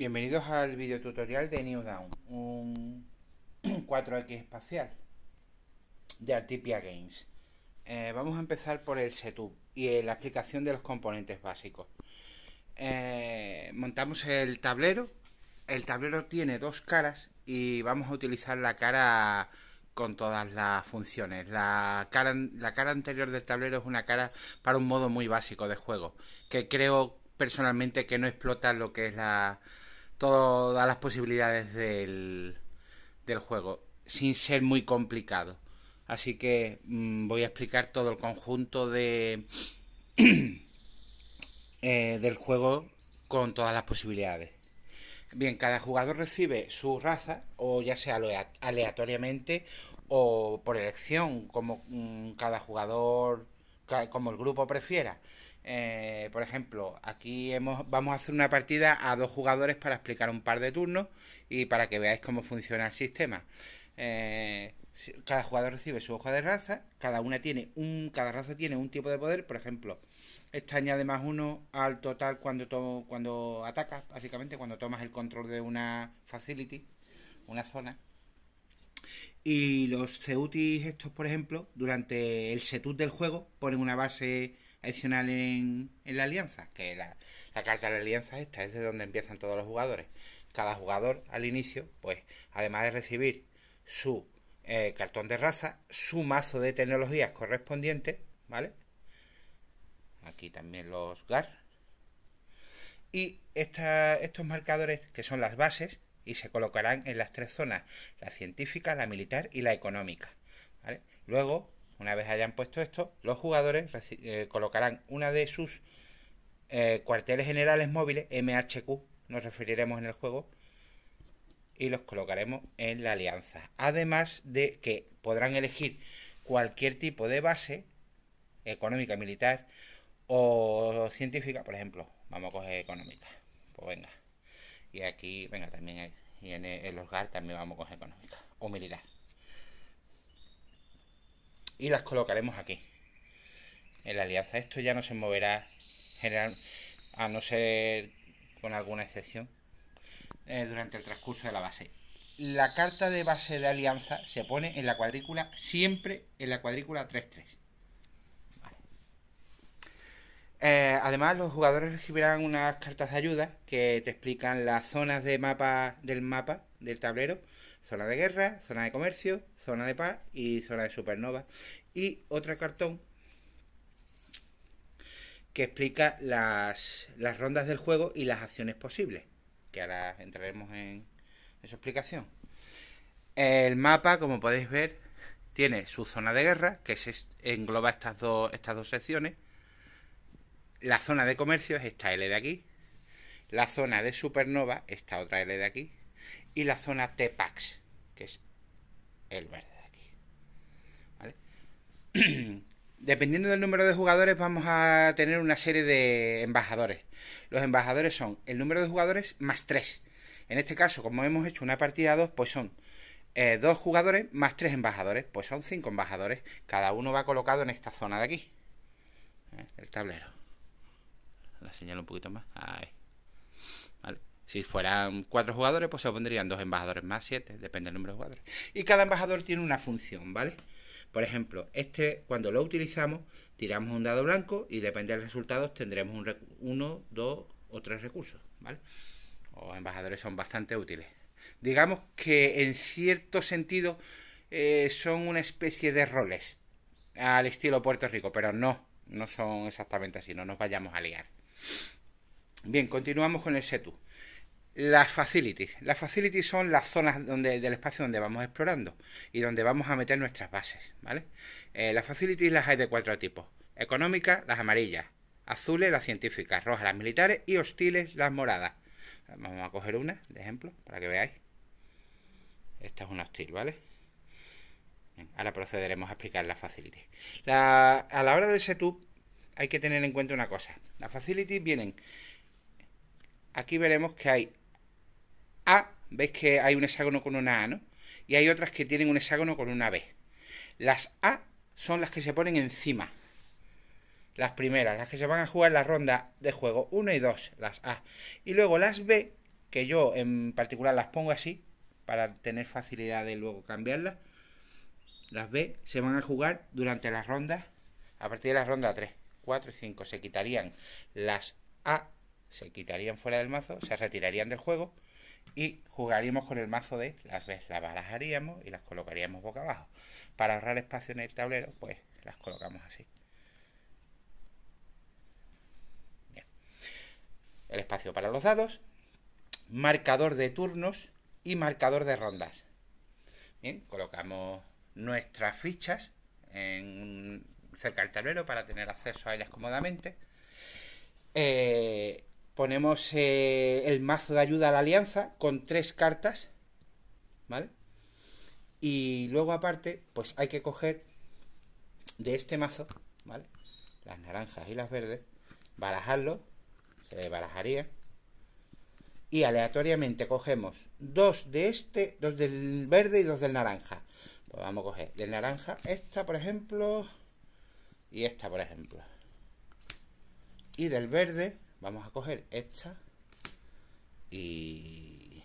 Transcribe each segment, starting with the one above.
Bienvenidos al video tutorial de New Down, un 4X espacial de Artipia Games. Eh, vamos a empezar por el setup y eh, la aplicación de los componentes básicos. Eh, montamos el tablero. El tablero tiene dos caras y vamos a utilizar la cara con todas las funciones. La la cara anterior del tablero es una cara para un modo muy básico de juego, que creo personalmente que no explota lo que es la, todas las posibilidades del, juego, sin ser muy complicado. Así que mm, voy a explicar todo el conjunto de eh, del juego con todas las posibilidades. Bien, cada jugador recibe su raza, o ya sea aleatoriamente, o por elección, como mm, cada jugador, como el grupo prefiera. Eh, por ejemplo, aquí hemos, vamos a hacer una partida a dos jugadores para explicar un par de turnos y para que veáis cómo funciona el sistema. Eh, cada jugador recibe su hoja de raza, cada una tiene un, cada raza tiene un tipo de poder, por ejemplo, esta añade más uno al total cuando cuando atacas, básicamente cuando tomas el control de una facility, una zona. Y los Ceutis estos, por ejemplo, durante el setup del juego ponen una base adicional en, la alianza, que la, carta de la alianza esta es de donde empiezan todos los jugadores. Cada jugador al inicio, pues, además de recibir su eh, cartón de raza, su mazo de tecnologías correspondiente, ¿vale? Aquí también los GAR. Y estos marcadores, que son las bases, y se colocarán en las tres zonas, la científica, la militar y la económica. ¿vale? Luego, una vez hayan puesto esto, los jugadores eh, colocarán una de sus eh, cuarteles generales móviles, MHQ, nos referiremos en el juego, y los colocaremos en la alianza. Además de que podrán elegir cualquier tipo de base económica, militar o científica, por ejemplo. Vamos a coger económica. Pues venga. Y aquí, venga, también hay, y en el hogar también vamos a coger económica o militar y las colocaremos aquí en la alianza esto ya no se moverá general, a no ser con alguna excepción eh, durante el transcurso de la base la carta de base de alianza se pone en la cuadrícula siempre en la cuadrícula 3-3 eh, además los jugadores recibirán unas cartas de ayuda que te explican las zonas de mapa del mapa del tablero zona de guerra, zona de comercio, zona de paz y zona de supernova. Y otro cartón que explica las, rondas del juego y las acciones posibles, que ahora entraremos en, su explicación. El mapa, como podéis ver, tiene su zona de guerra, que engloba estas dos, estas dos secciones. La zona de comercio es esta L de aquí. La zona de supernova, esta otra L de aquí y la zona t T-Pax, que es el verde de aquí. Dependiendo del número de jugadores vamos a tener una serie de embajadores. Los embajadores son el número de jugadores más 3. En este caso, como hemos hecho una partida 2, pues son eh, dos jugadores más tres embajadores. Pues son cinco embajadores. Cada uno va colocado en esta zona de aquí. ¿eh? El tablero. La señalo un poquito más. Ahí. Si fueran cuatro jugadores, pues se pondrían dos embajadores más siete, depende del número de jugadores. Y cada embajador tiene una función, ¿vale? Por ejemplo, este, cuando lo utilizamos, tiramos un dado blanco y depende del resultado tendremos uno, dos o tres recursos, ¿vale? Los embajadores son bastante útiles. Digamos que en cierto sentido eh, son una especie de roles al estilo Puerto Rico, pero no, no son exactamente así, no nos vayamos a liar. Bien, continuamos con el setu. Las facilities. Las facilities son las zonas donde, del espacio donde vamos explorando y donde vamos a meter nuestras bases, ¿vale? Eh, las facilities las hay de cuatro tipos. Económicas, las amarillas. Azules, las científicas. Rojas, las militares. Y hostiles, las moradas. Vamos a coger una, de ejemplo, para que veáis. Esta es una hostil, ¿vale? ahora procederemos a explicar las facilities. a la hora del setup hay que tener en cuenta una cosa. Las facilities vienen... Aquí veremos que hay a, veis que hay un hexágono con una A, ¿no? Y hay otras que tienen un hexágono con una B. Las A son las que se ponen encima. Las primeras, las que se van a jugar en la ronda de juego 1 y 2, las A. Y luego las B, que yo en particular las pongo así, para tener facilidad de luego cambiarlas. Las B se van a jugar durante las rondas, a partir de la ronda 3, 4 y 5. Se quitarían las A, se quitarían fuera del mazo, se retirarían del juego y jugaríamos con el mazo de las ves, las barajaríamos y las colocaríamos boca abajo. Para ahorrar espacio en el tablero, pues las colocamos así. El espacio para los dados, marcador de turnos y marcador de rondas. Bien, colocamos nuestras fichas cerca del tablero para tener acceso a ellas cómodamente. Eh, ponemos eh, el mazo de ayuda a la alianza con tres cartas, ¿vale? Y luego aparte, pues hay que coger de este mazo, ¿vale? Las naranjas y las verdes, barajarlo, se barajaría. Y aleatoriamente cogemos dos de este, dos del verde y dos del naranja. Pues vamos a coger del naranja esta, por ejemplo, y esta, por ejemplo. Y del verde Vamos a coger esta y,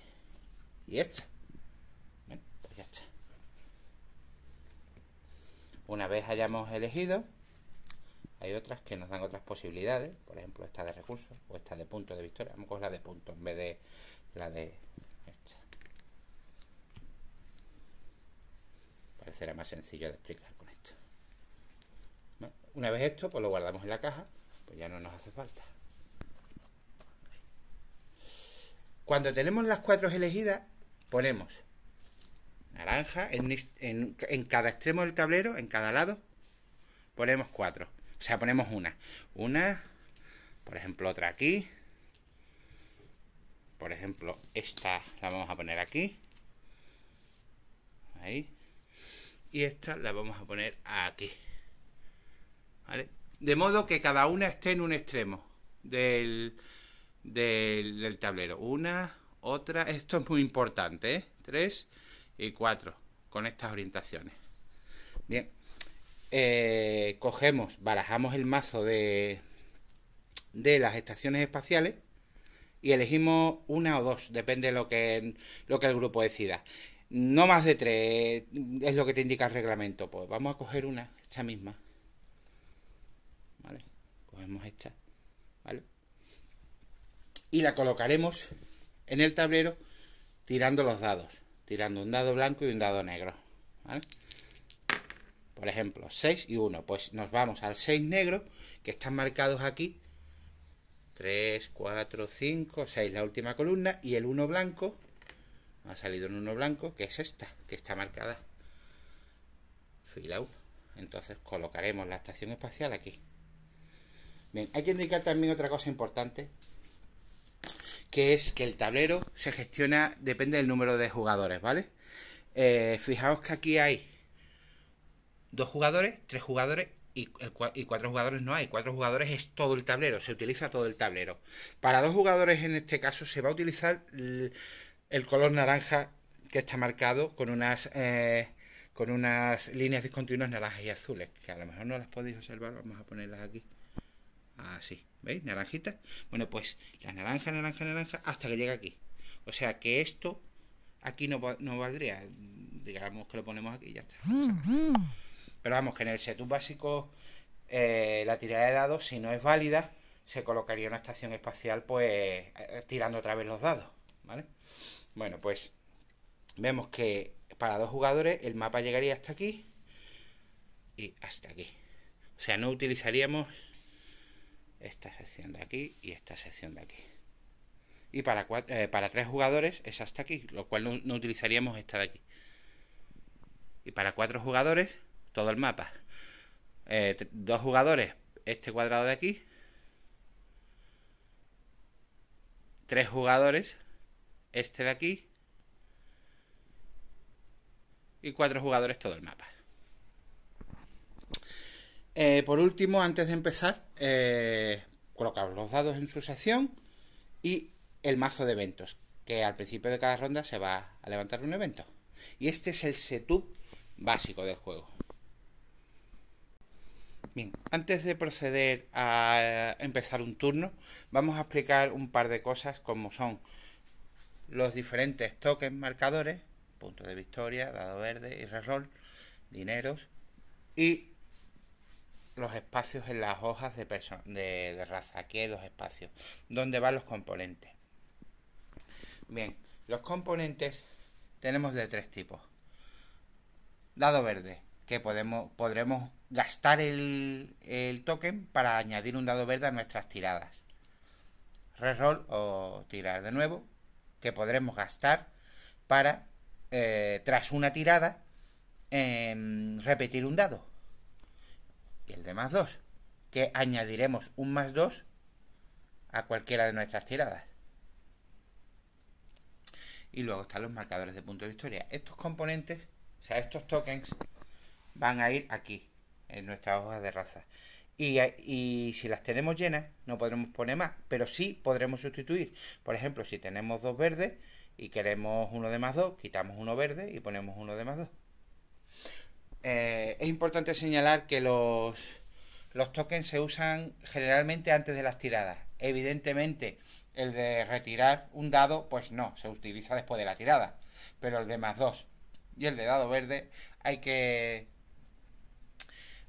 esta. Pues una vez hayamos elegido, hay otras que nos dan otras posibilidades, por ejemplo esta de recursos o esta de puntos de victoria. Vamos a coger la de puntos en vez de la de esta. Parecerá más sencillo de explicar con esto. Una vez esto, pues lo guardamos en la caja, pues ya no nos hace falta. Cuando tenemos las cuatro elegidas, ponemos naranja en, cada extremo del tablero, en cada lado, ponemos cuatro. O sea, ponemos una. Una, por ejemplo, otra aquí. Por ejemplo, esta la vamos a poner aquí. Ahí. Y esta la vamos a poner aquí. ¿Vale? De modo que cada una esté en un extremo del, del, tablero. Una, otra, esto es muy importante, ¿eh? Tres y cuatro, con estas orientaciones. Bien, eh, cogemos, barajamos el mazo de, de las estaciones espaciales y elegimos una o dos, depende de lo que, lo que el grupo decida. No más de tres, es lo que te indica el reglamento. Pues vamos a coger una, esta misma. ¿Vale? Cogemos esta y la colocaremos en el tablero tirando los dados, tirando un dado blanco y un dado negro. Por ejemplo, 6 y 1. Pues nos vamos al 6 negro, que están marcados aquí. 3, 4, 5, 6, la última columna. Y el 1 blanco, ha salido un 1 blanco, que es esta, que está marcada. Fila Entonces colocaremos la estación espacial aquí. Bien, hay que indicar también otra cosa importante, que es que el tablero se gestiona, depende del número de jugadores, ¿vale? Eh, fijaos que aquí hay dos jugadores, tres jugadores y, cuatro jugadores no hay. Cuatro jugadores es todo el tablero, se utiliza todo el tablero. Para dos jugadores en este caso se va a utilizar el, color naranja que está marcado con unas... Eh, con unas líneas discontinuas naranjas y azules, que a lo mejor no las podéis observar, vamos a ponerlas aquí. Así, ¿veis? Naranjita. Bueno, pues la naranja, naranja, naranja, hasta que llega aquí. O sea que esto aquí no, valdría. Digamos que lo ponemos aquí y ya está. Pero vamos, que en el setup básico eh, la tirada de dados, si no es válida, se colocaría una estación espacial pues eh, tirando otra vez los dados, ¿vale? Bueno, pues vemos que para dos jugadores el mapa llegaría hasta aquí y hasta aquí. O sea, no utilizaríamos esta sección de aquí y esta sección de aquí. Y para, eh, para tres jugadores es hasta aquí, lo cual no, utilizaríamos esta de aquí. Y para cuatro jugadores, todo el mapa. Eh, dos jugadores, este cuadrado de aquí. Tres jugadores, este de aquí. Y cuatro jugadores, todo el mapa. Eh, por último, antes de empezar, eh, colocar los dados en su sección y el mazo de eventos, que al principio de cada ronda se va a levantar un evento. Y este es el setup básico del juego. Bien, antes de proceder a empezar un turno, vamos a explicar un par de cosas como son los diferentes tokens marcadores, punto de victoria, dado verde y reroll, dineros y los espacios en las hojas de, de, de raza. Aquí hay dos espacios. ¿Dónde van los componentes? Bien, los componentes tenemos de tres tipos. Dado verde, que podemos, podremos gastar el, el token para añadir un dado verde a nuestras tiradas. Reroll o tirar de nuevo, que podremos gastar para, eh, tras una tirada, em, repetir un dado y el de más 2, que añadiremos un más 2 a cualquiera de nuestras tiradas. Y luego están los marcadores de punto de victoria. Estos componentes, o sea, estos tokens, van a ir aquí, en nuestra hoja de raza. Y, y, si las tenemos llenas, no podremos poner más, pero sí podremos sustituir. Por ejemplo, si tenemos dos verdes y queremos uno de más dos, quitamos uno verde y ponemos uno de más dos. Eh, es importante señalar que los, los tokens se usan generalmente antes de las tiradas. Evidentemente, el de retirar un dado, pues no, se utiliza después de la tirada. Pero el de más dos y el de dado verde hay que,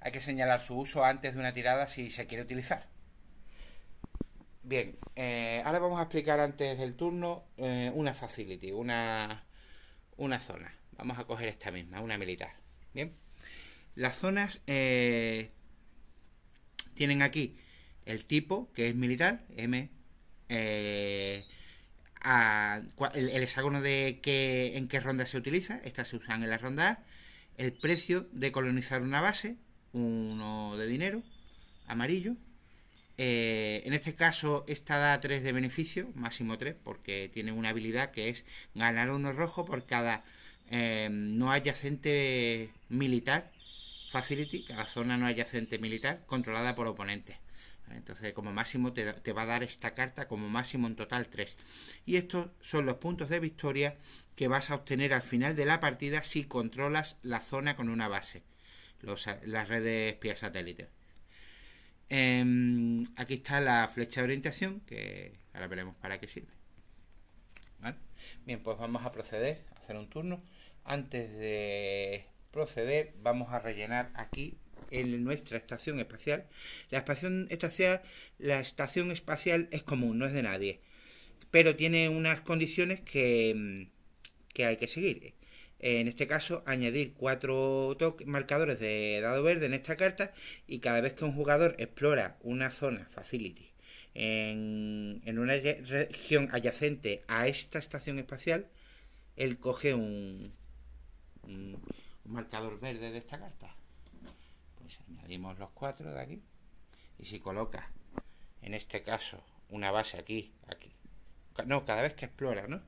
hay que señalar su uso antes de una tirada si se quiere utilizar. Bien, eh, ahora vamos a explicar antes del turno eh, una facility, una, una zona. Vamos a coger esta misma, una militar. Bien. Las zonas eh, tienen aquí el tipo, que es militar, M. Eh, el, hexágono de que, en qué ronda se utiliza, estas se usan en la ronda A. El precio de colonizar una base, uno de dinero, amarillo. Eh, en este caso, esta da 3 de beneficio, máximo 3, porque tiene una habilidad que es ganar uno rojo por cada no adyacente militar Facility, que la zona no adyacente militar, controlada por oponentes. Entonces, como máximo te, va a dar esta carta, como máximo en total 3. Y estos son los puntos de victoria que vas a obtener al final de la partida si controlas la zona con una base, las redes espías satélites. Em, aquí está la flecha de orientación, que ahora veremos para qué sirve. Bien, pues vamos a proceder a hacer un turno. Antes de proceder, vamos a rellenar aquí en nuestra estación espacial. La estación espacial, la estación espacial es común, no es de nadie, pero tiene unas condiciones que, mm, que hay que seguir. En este caso, añadir cuatro marcadores de dado verde en esta carta y cada vez que un jugador explora una zona, facility, en, una región adyacente a esta estación espacial, él coge un marcador verde de esta carta. Pues añadimos los cuatro de aquí. Y si coloca en este caso, una base aquí, aquí. No, cada vez que explora, ¿no?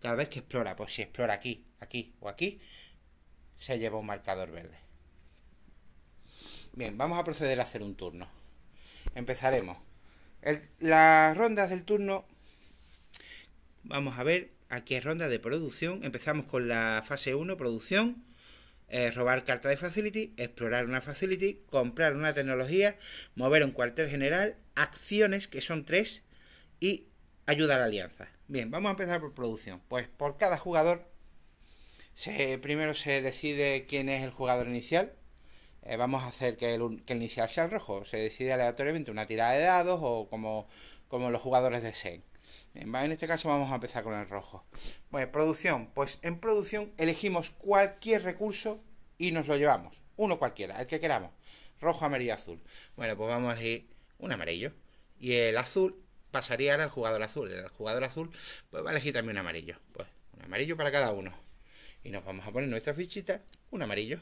Cada vez que explora, pues si explora aquí, aquí o aquí, se lleva un marcador verde. Bien, vamos a proceder a hacer un turno. Empezaremos. las rondas del turno, vamos a ver Aquí es ronda de producción. Empezamos con la fase 1, producción. Eh, robar carta de facility, explorar una facility, comprar una tecnología, mover un cuartel general, acciones, que son tres, y ayudar a la alianza. Bien, vamos a empezar por producción. Pues por cada jugador, primero se decide quién es el jugador inicial. Eh, vamos a hacer que el, inicial sea el rojo. Se decide aleatoriamente una tirada de dados o como los jugadores deseen. Eh, en este caso vamos a empezar con el rojo. Bueno, producción. Pues en producción elegimos cualquier recurso y nos lo llevamos. Uno cualquiera, el que queramos. Rojo, amarillo, azul. Bueno, pues vamos a elegir un amarillo. Y el azul pasaría al jugador azul. El jugador azul pues va a elegir también un amarillo. Pues un amarillo para cada uno. Y nos vamos a poner nuestra fichita, un amarillo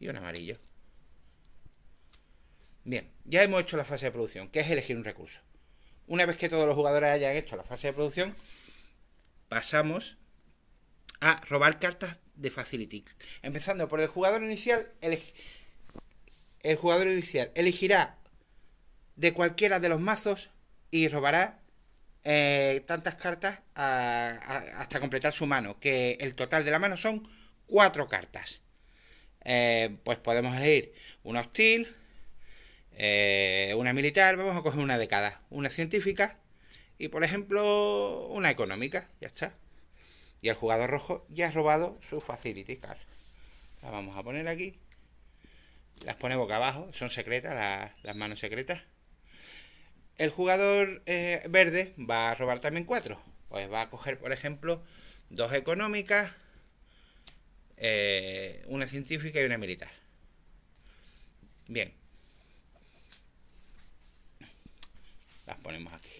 y un amarillo. Bien, ya hemos hecho la fase de producción, que es elegir un recurso. Una vez que todos los jugadores hayan hecho la fase de producción, pasamos a robar cartas de Facility. Empezando por el jugador inicial, el, el jugador inicial elegirá de cualquiera de los mazos y robará eh, tantas cartas hasta completar su mano, que el total de la mano son cuatro cartas. Eh, pues podemos elegir una hostil, eh, una militar, vamos a coger una de cada una científica y por ejemplo una económica, ya está. Y el jugador rojo ya ha robado su facility card. La vamos a poner aquí. Las pone boca abajo, son secretas, las manos secretas. El jugador eh, verde va a robar también cuatro. Pues va a coger, por ejemplo, dos económicas, eh, una científica y una militar. Bien, Las ponemos aquí.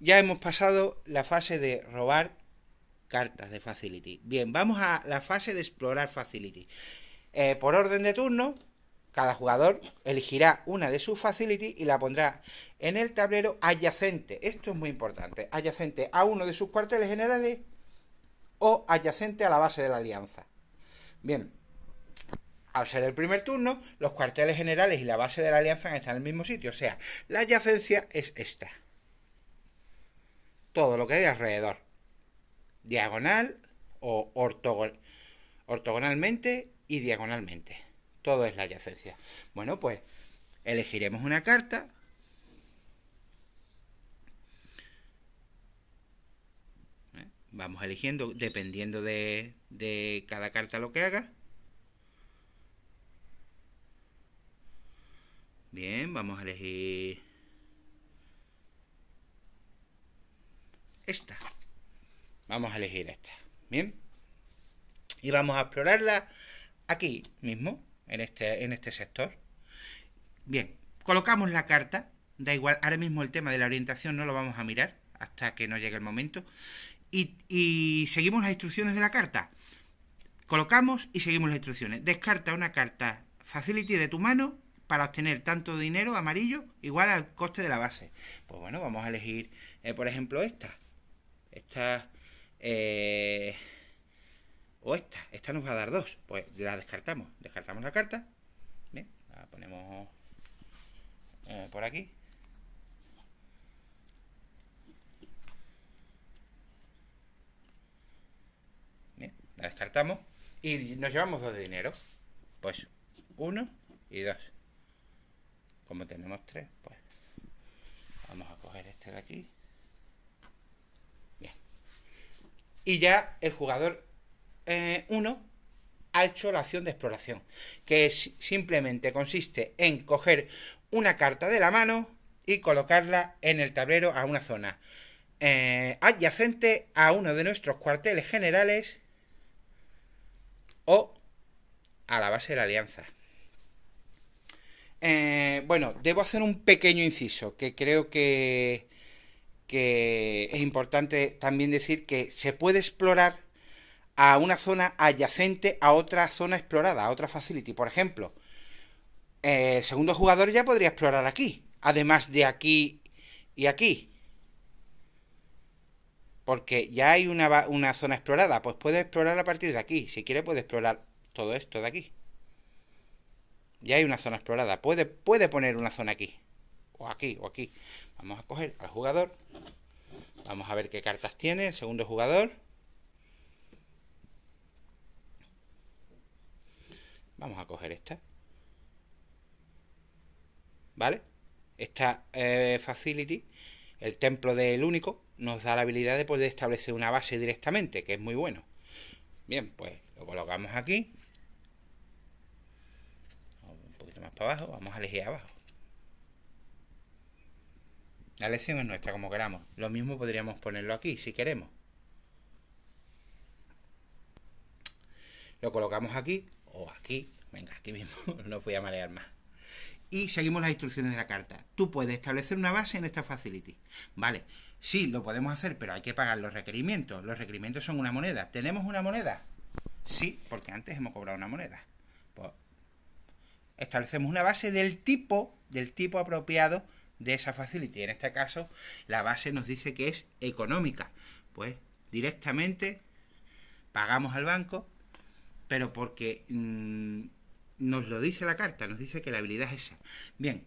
Ya hemos pasado la fase de robar cartas de Facility. Bien, vamos a la fase de explorar Facility. Eh, por orden de turno, cada jugador elegirá una de sus Facility y la pondrá en el tablero adyacente. Esto es muy importante. Adyacente a uno de sus cuarteles generales o adyacente a la base de la alianza. Bien, al ser el primer turno, los cuarteles generales y la base de la alianza están en el mismo sitio, o sea, la yacencia es esta. Todo lo que hay alrededor. Diagonal o ortogonalmente y diagonalmente. Todo es la yacencia. Bueno, pues elegiremos una carta. ¿Eh? Vamos eligiendo dependiendo de cada carta lo que haga. Bien, vamos a elegir esta. Vamos a elegir esta. Bien. Y vamos a explorarla aquí mismo, en este, en este sector. Bien, colocamos la carta. Da igual, ahora mismo el tema de la orientación no lo vamos a mirar hasta que no llegue el momento. Y, y seguimos las instrucciones de la carta. Colocamos y seguimos las instrucciones. Descarta una carta Facility de tu mano para obtener tanto dinero amarillo igual al coste de la base. Pues bueno, vamos a elegir, eh, por ejemplo, esta. Esta. Eh, o esta. Esta nos va a dar dos. Pues la descartamos. Descartamos la carta. Bien, la ponemos eh, por aquí. la descartamos. Y nos llevamos dos de dinero. Pues uno y dos como tenemos tres pues vamos a coger este de aquí bien y ya el jugador 1 eh, ha hecho la acción de exploración que simplemente consiste en coger una carta de la mano y colocarla en el tablero a una zona eh, adyacente a uno de nuestros cuarteles generales o a la base de la alianza eh, bueno, debo hacer un pequeño inciso, que creo que, es importante también decir que se puede explorar a una zona adyacente a otra zona explorada, a otra facility. Por ejemplo, eh, el segundo jugador ya podría explorar aquí, además de aquí y aquí. Porque ya hay una, una zona explorada, pues puede explorar a partir de aquí. Si quiere puede explorar todo esto de aquí ya hay una zona explorada. Puede, puede poner una zona aquí. O aquí, o aquí. Vamos a coger al jugador. Vamos a ver qué cartas tiene el segundo jugador. Vamos a coger esta. ¿Vale? Esta eh, facility, el templo del único, nos da la habilidad de poder establecer una base directamente, que es muy bueno. Bien, pues lo colocamos aquí más para abajo, vamos a elegir abajo. La elección es nuestra, como queramos. Lo mismo podríamos ponerlo aquí, si queremos. Lo colocamos aquí, o aquí, venga, aquí mismo, no voy a marear más. Y seguimos las instrucciones de la carta. Tú puedes establecer una base en esta facility. Vale, sí, lo podemos hacer, pero hay que pagar los requerimientos. Los requerimientos son una moneda. ¿Tenemos una moneda? Sí, porque antes hemos cobrado una moneda. Pues, establecemos una base del tipo, del tipo apropiado de esa facility. En este caso, la base nos dice que es económica. Pues directamente pagamos al banco, pero porque mm, nos lo dice la carta, nos dice que la habilidad es esa. Bien,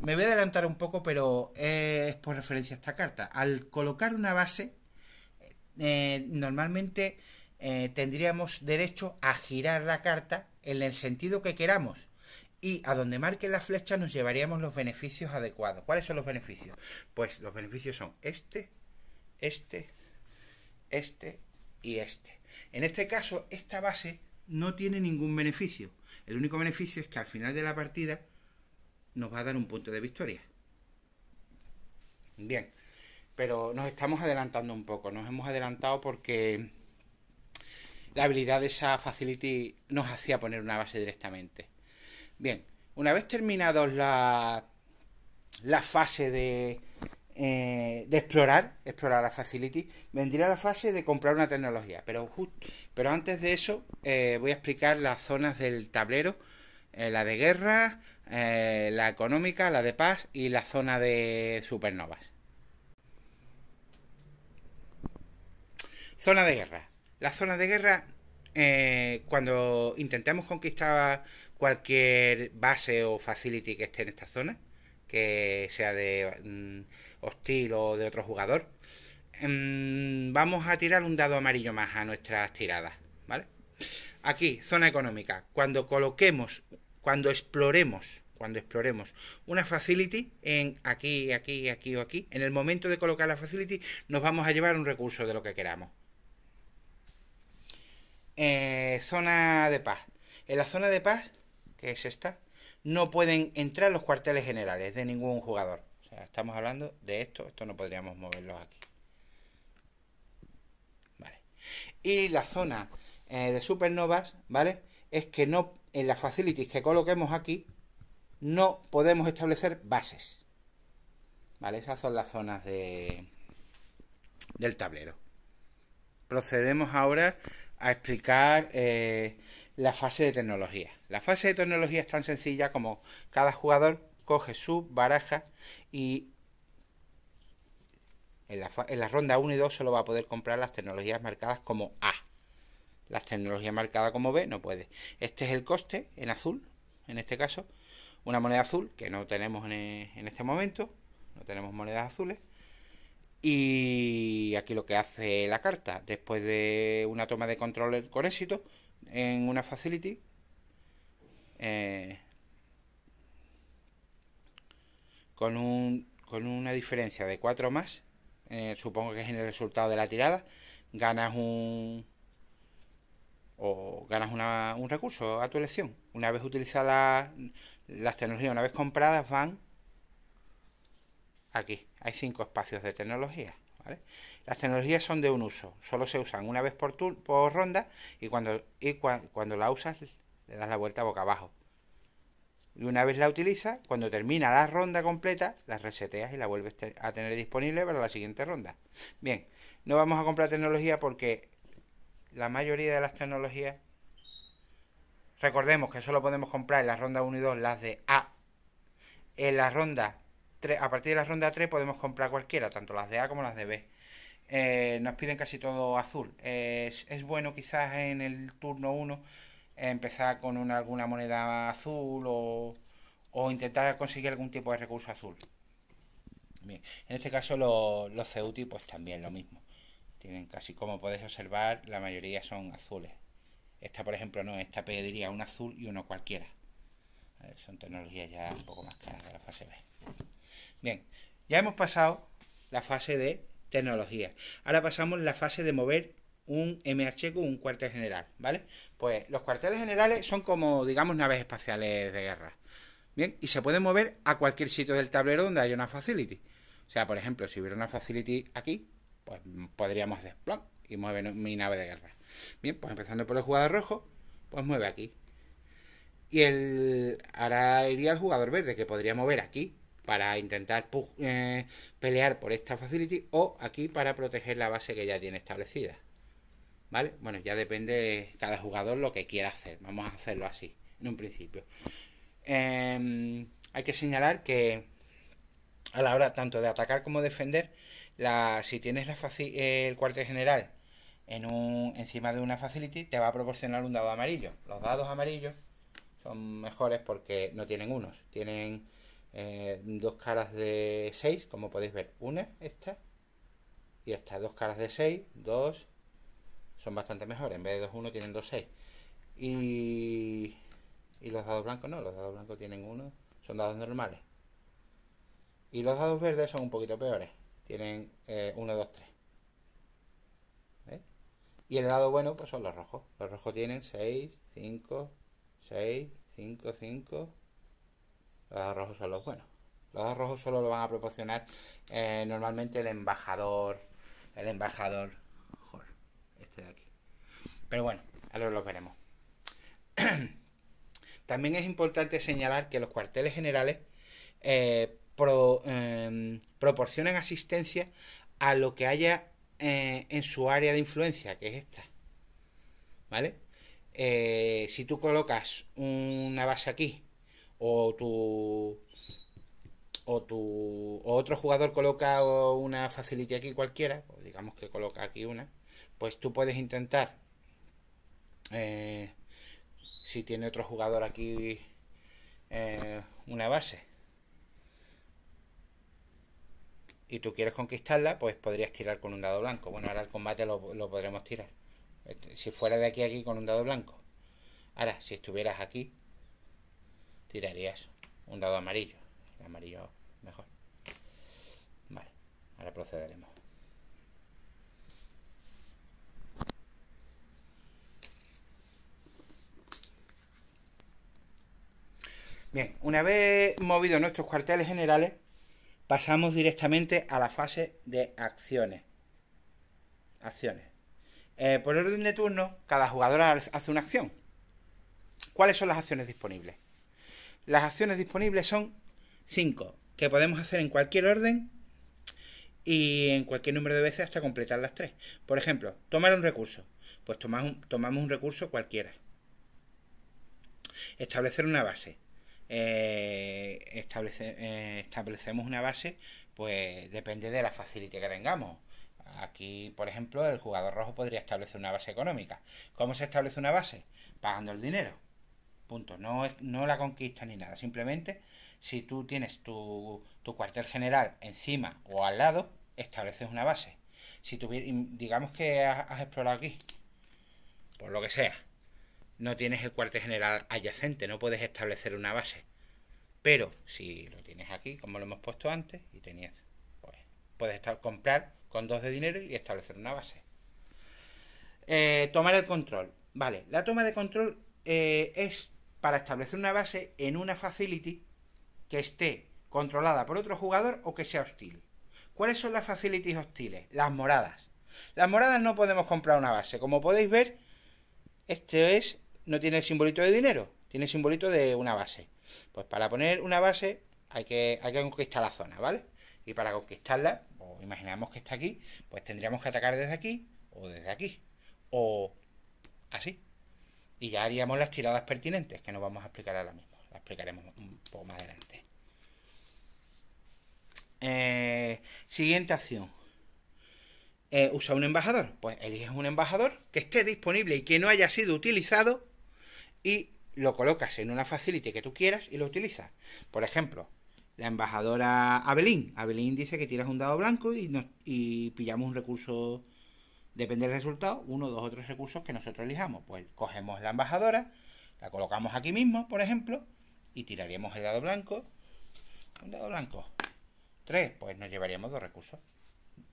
me voy a adelantar un poco, pero es por referencia a esta carta. Al colocar una base, eh, normalmente eh, tendríamos derecho a girar la carta en el sentido que queramos y a donde marquen la flecha nos llevaríamos los beneficios adecuados. ¿Cuáles son los beneficios? Pues los beneficios son este, este, este y este. En este caso, esta base no tiene ningún beneficio. El único beneficio es que al final de la partida nos va a dar un punto de victoria. Bien, pero nos estamos adelantando un poco, nos hemos adelantado porque la habilidad de esa facility nos hacía poner una base directamente. Bien, una vez terminados la, la fase de, eh, de explorar, explorar la facility, vendría la fase de comprar una tecnología. Pero, pero antes de eso, eh, voy a explicar las zonas del tablero, eh, la de guerra, la económica, la de paz y la zona de supernovas. Zona de guerra. La zona de guerra, cuando intentamos conquistar cualquier base o facility que esté en esta zona, que sea de mm, hostil o de otro jugador. Mm, vamos a tirar un dado amarillo más a nuestras tiradas, ¿vale? Aquí, zona económica. Cuando coloquemos, cuando exploremos, cuando exploremos una facility en aquí, aquí, aquí o aquí, en el momento de colocar la facility nos vamos a llevar un recurso de lo que queramos. Eh, zona de paz. En la zona de paz que es esta, no pueden entrar los cuarteles generales de ningún jugador. O sea, estamos hablando de esto, esto no podríamos moverlos aquí. Y la zona eh, de supernovas, ¿vale? Es que no, en las facilities que coloquemos aquí, no podemos establecer bases. Vale, esas son las zonas de, del tablero. Procedemos ahora a explicar eh, la fase de tecnología. La fase de tecnología es tan sencilla como cada jugador coge su baraja y en la, ronda 1 y 2 solo va a poder comprar las tecnologías marcadas como A. Las tecnologías marcadas como B no puede. Este es el coste en azul, en este caso. Una moneda azul que no tenemos en, en este momento. No tenemos monedas azules. Y aquí lo que hace la carta, después de una toma de control con éxito, en una facility. Eh, con, con una diferencia de 4 más, eh, supongo que es en el resultado de la tirada, ganas un o ganas una, un recurso a tu elección. Una vez utilizadas las tecnologías, una vez compradas, van aquí. Hay cinco espacios de tecnología. ¿vale? Las tecnologías son de un uso, solo se usan una vez por, por ronda y, cuando, la usas le das la vuelta boca abajo. Y una vez la utilizas, cuando termina la ronda completa, la reseteas y la vuelves a tener disponible para la siguiente ronda. Bien, no vamos a comprar tecnología porque la mayoría de las tecnologías, recordemos que solo podemos comprar en la ronda 1 y 2 las de A. En la ronda 3, a partir de la ronda 3 podemos comprar cualquiera, tanto las de A como las de B. Eh, nos piden casi todo azul. es, bueno quizás en el turno 1 empezar con alguna moneda azul o, intentar conseguir algún tipo de recurso azul. en este caso los Ceuti pues también lo mismo. Tienen casi como podéis observar la mayoría son azules. Esta por ejemplo no, esta pediría un azul y uno cualquiera. son tecnologías ya un poco más caras de la fase B. Bien, ya hemos pasado la fase de tecnología. Ahora pasamos la fase de mover un MH con un cuartel general, ¿vale? Pues los cuarteles generales son como, digamos, naves espaciales de guerra. Bien, y se pueden mover a cualquier sitio del tablero donde haya una facility. O sea, por ejemplo, si hubiera una facility aquí, pues podríamos hacer ¡plop! y mueve mi nave de guerra. Bien, pues empezando por el jugador rojo, pues mueve aquí. Y el, ahora iría el jugador verde, que podría mover aquí, para intentar eh, pelear por esta facility o aquí para proteger la base que ya tiene establecida. ¿Vale? Bueno, ya depende cada jugador lo que quiera hacer. Vamos a hacerlo así, en un principio. Em, hay que señalar que a la hora tanto de atacar como defender, la, si tienes la el cuartel general en un, encima de una facility, te va a proporcionar un dado amarillo. Los dados amarillos son mejores porque no tienen unos, tienen eh, dos caras de 6, como podéis ver, una, esta, y esta, dos caras de 6, 2, son bastante mejores, en vez de 2, 1 tienen 2, 6. Y, y los dados blancos no, los dados blancos tienen 1, son dados normales. Y los dados verdes son un poquito peores, tienen 1, 2, 3. Y el dado bueno, pues son los rojos. Los rojos tienen 6, 5, 6, 5, 5, los arrojos son los buenos. Los arrojos solo lo van a proporcionar eh, normalmente el embajador. El embajador. este de aquí. Pero bueno, ahora lo veremos. También es importante señalar que los cuarteles generales eh, em, proporcionan asistencia a lo que haya eh, en su área de influencia, que es esta. ¿Vale? si tú colocas una base aquí o tu o tu otro jugador coloca una facility aquí cualquiera, digamos que coloca aquí una, pues tú puedes intentar eh, si tiene otro jugador aquí eh, una base y tú quieres conquistarla, pues podrías tirar con un dado blanco. Bueno, ahora el combate lo, lo podremos tirar. Este, si fuera de aquí a aquí con un dado blanco. Ahora, si estuvieras aquí, eso, un dado amarillo. El amarillo mejor. Vale, ahora procederemos. Bien, una vez movidos nuestros cuarteles generales, pasamos directamente a la fase de acciones. Acciones. Eh, por orden de turno, cada jugador hace una acción. ¿Cuáles son las acciones disponibles? Las acciones disponibles son 5, que podemos hacer en cualquier orden y en cualquier número de veces hasta completar las 3. Por ejemplo, tomar un recurso. Pues tomamos un, recurso cualquiera. Establecer una base. Eh, eh, establecemos una base, pues depende de la facilidad que tengamos. Aquí, por ejemplo, el jugador rojo podría establecer una base económica. ¿Cómo se establece una base? Pagando el dinero. Punto. No, es, no la conquista ni nada. Simplemente, si tú tienes tu, cuartel general encima o al lado, estableces una base. Si tuvieras digamos que has, explorado aquí, por lo que sea, no tienes el cuartel general adyacente, no puedes establecer una base. Pero si lo tienes aquí, como lo hemos puesto antes, y tenías, pues, puedes estar, comprar con dos de dinero y establecer una base. Eh, tomar el control. Vale, la toma de control eh, es para establecer una base en una facility que esté controlada por otro jugador o que sea hostil. ¿Cuáles son las facilities hostiles? Las moradas. Las moradas no podemos comprar una base. Como podéis ver, este es no tiene el simbolito de dinero, tiene el simbolito de una base. Pues para poner una base hay que, hay que conquistar la zona, ¿vale? Y para conquistarla, o imaginamos que está aquí, pues tendríamos que atacar desde aquí o desde aquí. O así y ya haríamos las tiradas pertinentes, que no vamos a explicar ahora mismo, las explicaremos un poco más adelante. Eh, siguiente acción. Eh, usa un embajador. Pues eliges un embajador que esté disponible y que no haya sido utilizado y lo colocas en una facility que tú quieras y lo utilizas. Por ejemplo, la embajadora Abelín. Abelín dice que tiras un dado blanco y, y pillamos un recurso Depende del resultado, uno, dos otros recursos que nosotros elijamos. Pues cogemos la embajadora, la colocamos aquí mismo, por ejemplo, y tiraríamos el dado blanco. Un dado blanco. Tres, pues nos llevaríamos dos recursos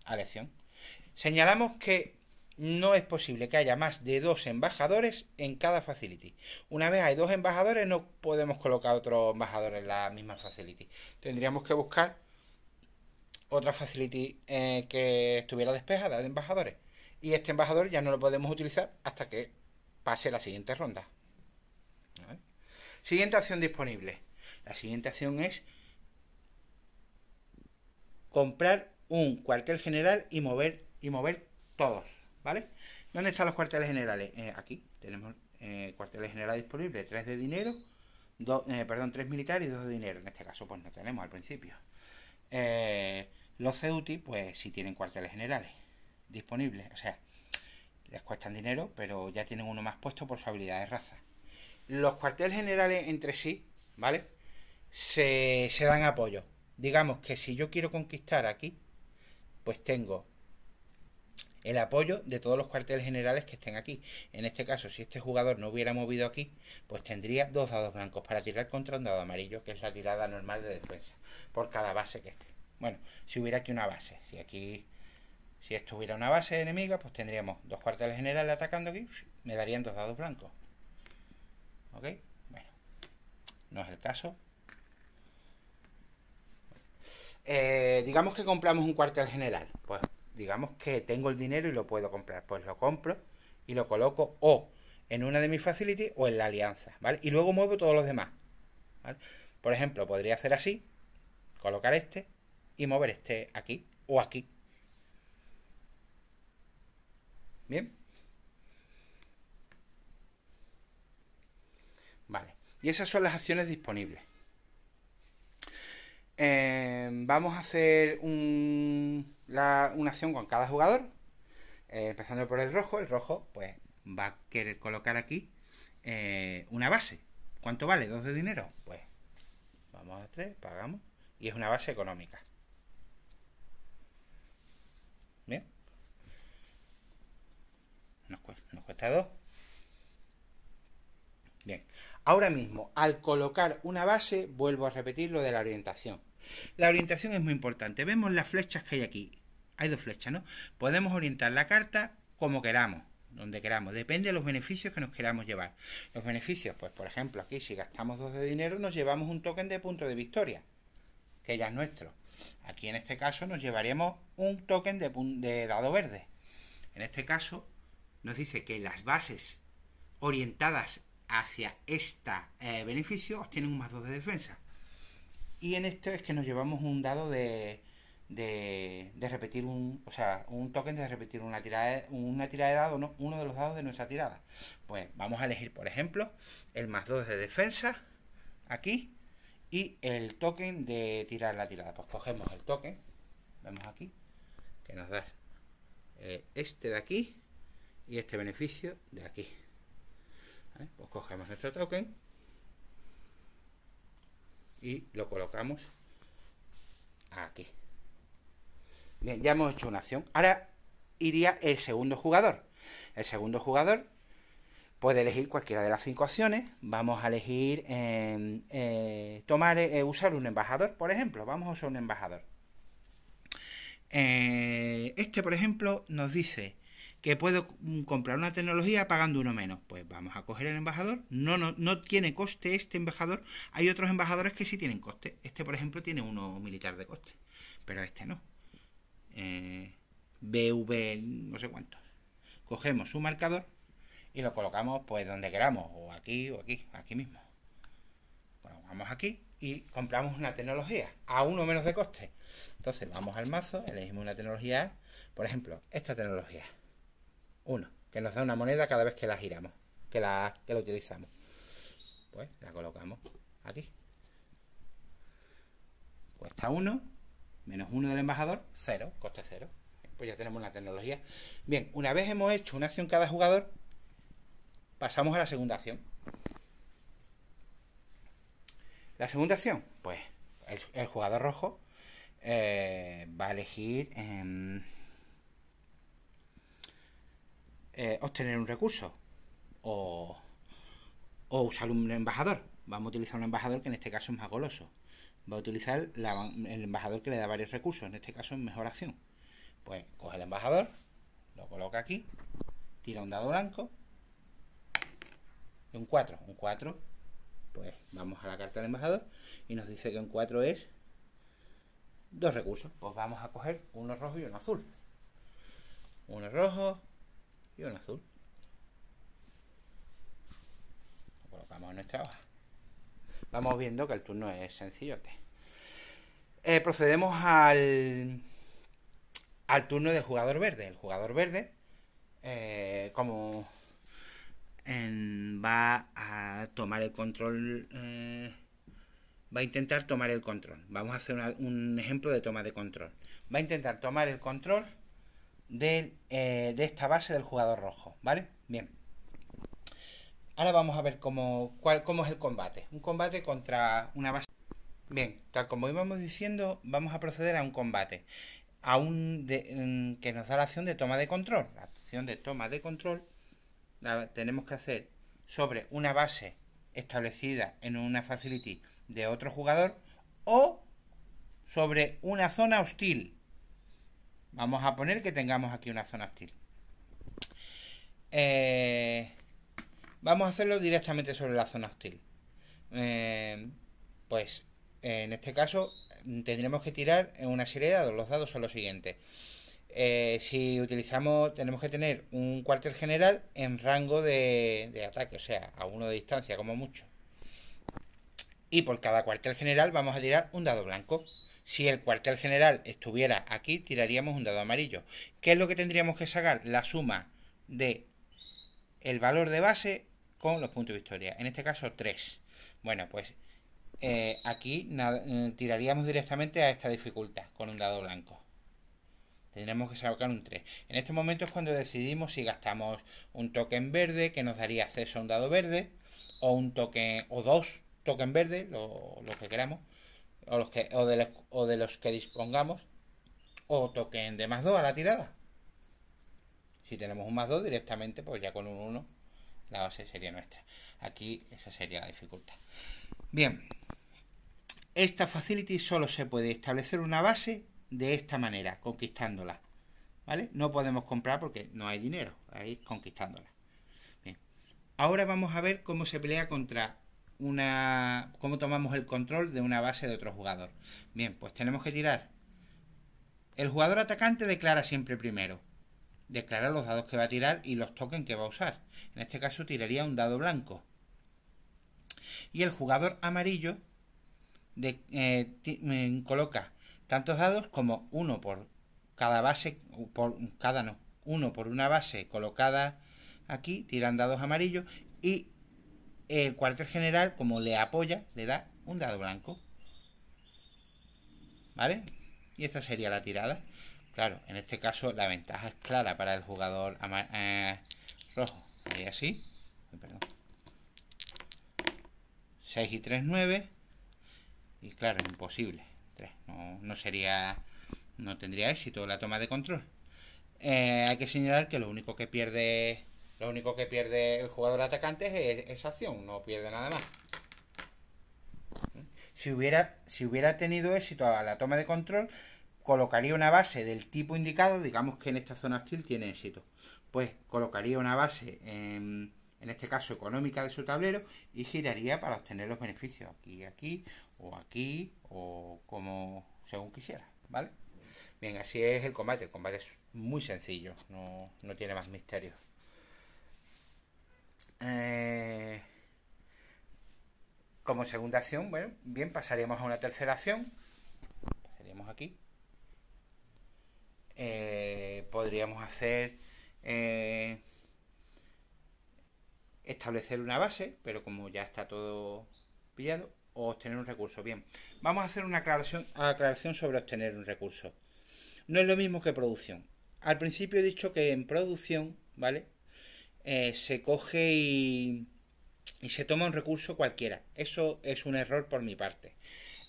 a elección. Señalamos que no es posible que haya más de dos embajadores en cada facility. Una vez hay dos embajadores, no podemos colocar otro embajador en la misma facility. Tendríamos que buscar otra facility eh, que estuviera despejada de embajadores. Y este embajador ya no lo podemos utilizar hasta que pase la siguiente ronda. Siguiente acción disponible. La siguiente acción es comprar un cuartel general y mover y mover todos, ¿vale? ¿Dónde están los cuarteles generales? Eh, aquí tenemos eh, cuarteles generales disponibles, Tres de dinero, dos eh, perdón, tres militares y dos de dinero. En este caso, pues no tenemos al principio. los Ceuti, pues sí tienen cuarteles generales disponibles. O sea, les cuestan dinero, pero ya tienen uno más puesto por su habilidad de raza. Los cuarteles generales entre sí, ¿vale? Se, se dan apoyo. Digamos que si yo quiero conquistar aquí, pues tengo el apoyo de todos los cuarteles generales que estén aquí. En este caso, si este jugador no hubiera movido aquí, pues tendría dos dados blancos para tirar contra un dado amarillo, que es la tirada normal de defensa, por cada base que esté. Bueno, si hubiera aquí una base, si aquí si estuviera una base enemiga, pues tendríamos dos cuarteles generales atacando aquí, me darían dos dados blancos. ¿Ok? Bueno, no es el caso. Eh, digamos que compramos un cuartel general. Pues digamos que tengo el dinero y lo puedo comprar. Pues lo compro y lo coloco o en una de mis facilities o en la alianza, ¿vale? Y luego muevo todos los demás. ¿vale? Por ejemplo, podría hacer así, colocar este y mover este aquí o aquí, Bien. Vale. Y esas son las acciones disponibles. Em, vamos a hacer una acción con cada jugador. Eh, empezando por el rojo. El rojo, pues, va a querer colocar aquí eh, una base. ¿Cuánto vale? ¿Dos de dinero? Pues, vamos a tres, pagamos. Y es una base económica. nos cuesta, dos. Bien, ahora mismo, al colocar una base, vuelvo a repetir lo de la orientación. La orientación es muy importante. Vemos las flechas que hay aquí. Hay dos flechas, ¿no? Podemos orientar la carta como queramos, donde queramos. Depende de los beneficios que nos queramos llevar. Los beneficios, pues por ejemplo, aquí si gastamos dos de dinero, nos llevamos un token de punto de victoria, que ya es nuestro. Aquí en este caso nos llevaríamos un token de, de dado verde. En este caso, nos dice que las bases orientadas hacia este beneficio obtienen un más 2 de defensa. Y en esto es que nos llevamos un dado de, repetir un, o sea, un token de repetir una tirada, una tirada de dado, uno de los dados de nuestra tirada. Pues vamos a elegir, por ejemplo, el más 2 de defensa, aquí, y el token de tirar la tirada. Pues cogemos el token, vemos aquí, que nos da eh, este de aquí, y este beneficio de aquí. ¿Eh? Pues cogemos nuestro token y lo colocamos aquí. Bien, ya hemos hecho una acción. Ahora iría el segundo jugador. El segundo jugador puede elegir cualquiera de las cinco acciones. Vamos a elegir em, eh, tomar, eh, usar un embajador, por ejemplo. Vamos a usar un embajador. este, por ejemplo, nos dice que puedo mm, comprar una tecnología pagando uno menos. Pues vamos a coger el embajador. No, no, no tiene coste este embajador. Hay otros embajadores que sí tienen coste. Este, por ejemplo, tiene uno militar de coste. Pero este no. Eh, BV, no sé cuánto. Cogemos un marcador y lo colocamos pues donde queramos. O aquí o aquí, aquí mismo. Vamos aquí y compramos una tecnología a uno menos de coste. Entonces vamos al mazo, elegimos una tecnología, por ejemplo, esta tecnología. 1, que nos da una moneda cada vez que la giramos, que la, que utilizamos. Pues la colocamos aquí. Cuesta 1, menos uno del embajador, 0, coste 0. Pues ya tenemos la tecnología. Bien, una vez hemos hecho una acción cada jugador, pasamos a la segunda acción. La segunda acción, pues el, jugador rojo eh, va a elegir... Eh, obtener un recurso o, usar un embajador. Vamos a utilizar un embajador que en este caso es más goloso. Va a utilizar el embajador que le da varios recursos, en este caso es mejor acción. Pues coge el embajador, lo coloca aquí, tira un dado blanco, un 4. Un 4, pues vamos a la carta del embajador y nos dice que un 4 es dos recursos. Pues vamos a coger uno rojo y uno azul. Uno rojo, en azul. colocamos nuestra Vamos viendo que el turno es sencillo eh, procedemos al, al turno del jugador verde. El jugador verde, eh, como va a tomar el control, eh, va a intentar tomar el control. Vamos a hacer un ejemplo de toma de control. Va a intentar tomar el control eh, de, esta base del jugador rojo, ¿vale? Bien. Ahora vamos a ver cómo, es el combate. Un combate contra una base... Bien, tal como íbamos diciendo, vamos a proceder a un combate. A un mm, que nos da la acción de toma de control. La acción de toma de control la tenemos que hacer sobre una base establecida en una facility de otro jugador o sobre una zona hostil Vamos a poner que tengamos aquí una zona hostil. Eh, vamos a hacerlo directamente sobre la zona hostil. Eh, pues en este caso tendremos que tirar una serie de dados. Los dados son los siguientes. Eh, si utilizamos, tenemos que tener un cuartel general en rango de, de, ataque, o sea, a uno de distancia como mucho. Y por cada cuartel general vamos a tirar un dado blanco. Si el cuartel general estuviera aquí, tiraríamos un dado amarillo. ¿Qué es lo que tendríamos que sacar? La suma de el valor de base con los puntos de victoria. En este caso, 3. Bueno, pues eh, aquí eh, tiraríamos directamente a esta dificultad con un dado blanco. Tendremos que sacar un 3. En este momento es cuando decidimos si gastamos un token verde que nos daría acceso a un dado verde o un token o dos token verde, lo que queramos, o, los que, o, de, los, o de los que dispongamos o toquen de más 2 a la tirada. Si tenemos un más 2 directamente, pues ya con un 1 la base sería nuestra. Aquí esa sería la dificultad. Bien, esta facility solo se puede establecer una base de esta manera, conquistándola. ¿Vale? No podemos comprar porque no hay dinero, ahí conquistándola. Bien. Ahora vamos a ver cómo se pelea contra una cómo tomamos el control de una base de otro jugador. Bien, pues tenemos que tirar. El jugador atacante declara siempre primero. Declara los dados que va a tirar y los tokens que va a usar. En este caso tiraría un dado blanco. Y el jugador amarillo de, eh, coloca tantos dados como uno por cada base, por cada uno por una base colocada aquí, tiran dados amarillos y el cuartel general, como le apoya, le da un dado blanco. ¿Vale? Y esta sería la tirada. Claro, en este caso la ventaja es clara para el jugador eh, rojo. Y así. Perdón. 6 y 3, 9. Y claro, imposible. 3. No, sería. No tendría éxito la toma de control. Eh, hay que señalar que lo único que pierde lo único que pierde el jugador atacante es esa acción, no pierde nada más. Si hubiera, si hubiera tenido éxito a la toma de control, colocaría una base del tipo indicado, digamos que en esta zona hostil tiene éxito. Pues colocaría una base, en, este caso económica, de su tablero y giraría para obtener los beneficios aquí, aquí, o aquí, o como según quisiera, ¿vale? Bien, así es el combate. El combate es muy sencillo, no, no tiene más misterios. Eh, como segunda acción, bueno, bien, pasaríamos a una tercera acción. Pasaríamos aquí. Eh, podríamos hacer eh, establecer una base, pero como ya está todo pillado, o obtener un recurso. Bien, vamos a hacer una aclaración sobre obtener un recurso. No es lo mismo que producción. Al principio he dicho que en producción, ¿vale? Eh, se coge y, se toma un recurso cualquiera. Eso es un error por mi parte.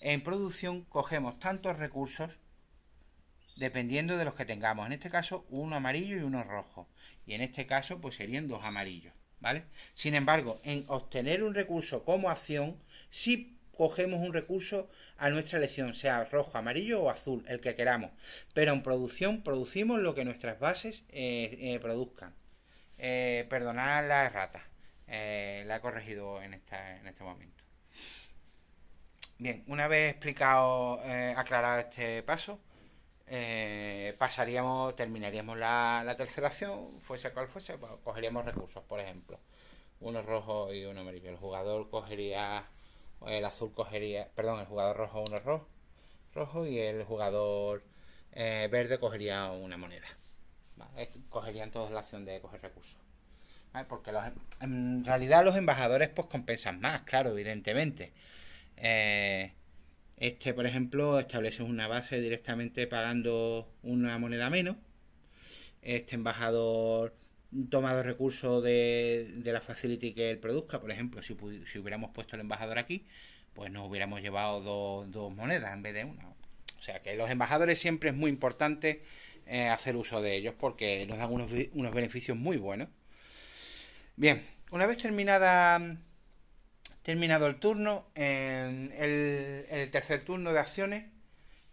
En producción cogemos tantos recursos dependiendo de los que tengamos. En este caso, uno amarillo y uno rojo. Y en este caso, pues serían dos amarillos, ¿vale? Sin embargo, en obtener un recurso como acción, si sí cogemos un recurso a nuestra elección, sea rojo, amarillo o azul, el que queramos. Pero en producción producimos lo que nuestras bases eh, eh, produzcan. Eh, perdonar la errata. Eh, la he corregido en, este momento. Bien, una vez explicado, eh, aclarado este paso, pasaríamos, terminaríamos la, tercera acción fuese cual fuese, pues, cogeríamos recursos, por ejemplo. Uno rojo y uno amarillo. El jugador cogería, el azul cogería, perdón, el jugador rojo uno rojo, rojo y el jugador verde cogería una moneda cogerían todos la acción de coger recursos. Porque en realidad los embajadores pues compensan más, claro, evidentemente. Eh, este, por ejemplo, establece una base directamente pagando una moneda menos. Este embajador toma dos recursos de, la facility que él produzca. Por ejemplo, si, hubiéramos puesto el embajador aquí, pues nos hubiéramos llevado dos, dos monedas en vez de una. O sea que los embajadores siempre es muy importante eh, hacer uso de ellos porque nos dan unos, beneficios muy buenos. Bien, una vez terminada, terminado el turno, en el, tercer turno de acciones,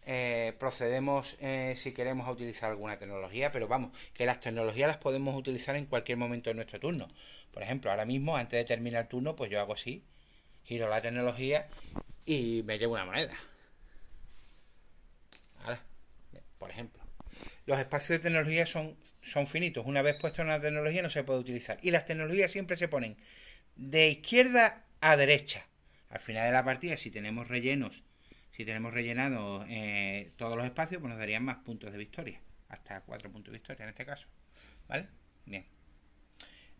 eh, procedemos eh, si queremos a utilizar alguna tecnología, pero vamos, que las tecnologías las podemos utilizar en cualquier momento de nuestro turno. Por ejemplo, ahora mismo, antes de terminar el turno, pues yo hago así, giro la tecnología y me llevo una moneda. por ejemplo los espacios de tecnología son, son finitos. Una vez puesta una tecnología no se puede utilizar. Y las tecnologías siempre se ponen de izquierda a derecha. Al final de la partida, si tenemos rellenos, si tenemos rellenados eh, todos los espacios, pues nos darían más puntos de victoria. Hasta cuatro puntos de victoria en este caso. ¿Vale? Bien.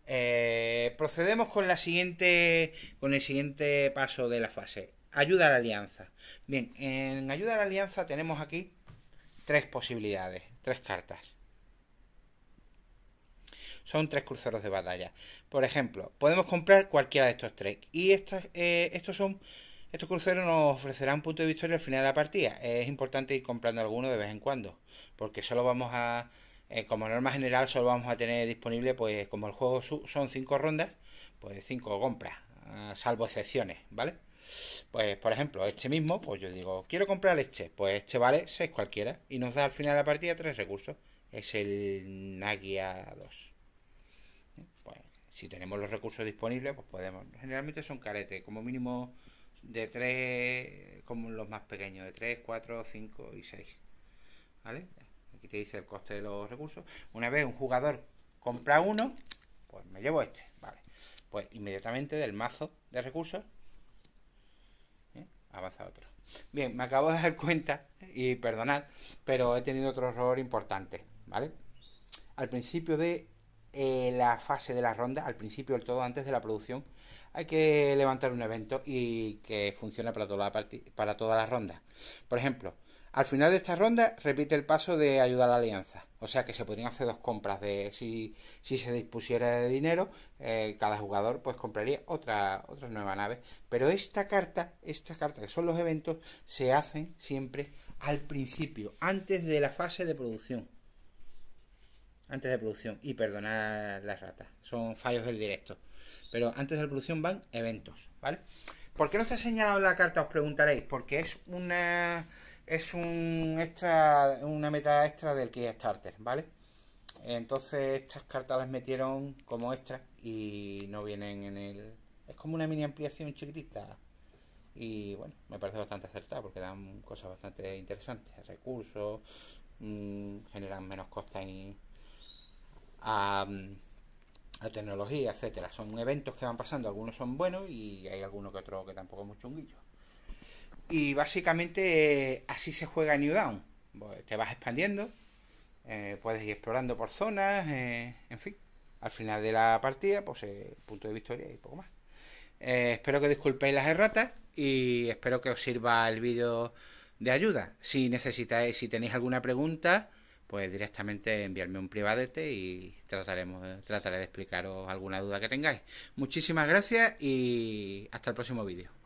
Eh, procedemos con la siguiente. Con el siguiente paso de la fase. Ayuda a la alianza. Bien, en ayuda a la alianza tenemos aquí tres posibilidades, tres cartas. Son tres cruceros de batalla. Por ejemplo, podemos comprar cualquiera de estos tres. Y eh, estos son estos cruceros nos ofrecerán punto de victoria al final de la partida. Es importante ir comprando alguno de vez en cuando, porque solo vamos a, eh, como norma general, solo vamos a tener disponible, pues como el juego son cinco rondas, pues cinco compras, ah, salvo excepciones, ¿vale? Pues, por ejemplo, este mismo, pues yo digo, quiero comprar este. Pues este vale 6 cualquiera y nos da al final de la partida 3 recursos. Es el Nagia 2. ¿Eh? Pues, si tenemos los recursos disponibles, pues podemos. Generalmente son caretes, como mínimo de 3, como los más pequeños, de 3, 4, 5 y 6. ¿Vale? Aquí te dice el coste de los recursos. Una vez un jugador compra uno, pues me llevo este. Vale. Pues inmediatamente del mazo de recursos avanza otro. Bien, me acabo de dar cuenta, y perdonad, pero he tenido otro error importante, ¿vale? Al principio de eh, la fase de la ronda, al principio del todo, antes de la producción, hay que levantar un evento y que funcione para toda la para todas las rondas. Por ejemplo, al final de esta ronda repite el paso de ayudar a la alianza. O sea que se podrían hacer dos compras de si, se dispusiera de dinero, eh, cada jugador pues compraría otra, otra nueva nave. Pero esta carta, esta carta que son los eventos, se hacen siempre al principio, antes de la fase de producción. Antes de producción. Y perdonad las ratas. Son fallos del directo. Pero antes de la producción van eventos, ¿vale? ¿Por qué no está señalado la carta? Os preguntaréis. Porque es una es un extra, una meta extra del starter, ¿vale? Entonces estas cartas las metieron como extra y no vienen en el... Es como una mini ampliación chiquitita. Y bueno, me parece bastante acertada porque dan cosas bastante interesantes. Recursos, mm, generan menos costes en, a, tecnología, etcétera Son eventos que van pasando, algunos son buenos y hay algunos que otro que tampoco es muy chunguillo. Y básicamente así se juega New Down. Te vas expandiendo, eh, puedes ir explorando por zonas, eh, en fin. Al final de la partida, pues eh, punto de victoria y poco más. espero que disculpéis las erratas y espero que os sirva el vídeo de ayuda. Si necesitáis, si tenéis alguna pregunta, pues directamente enviarme un privadete y trataremos, trataré de explicaros alguna duda que tengáis. Muchísimas gracias y hasta el próximo vídeo.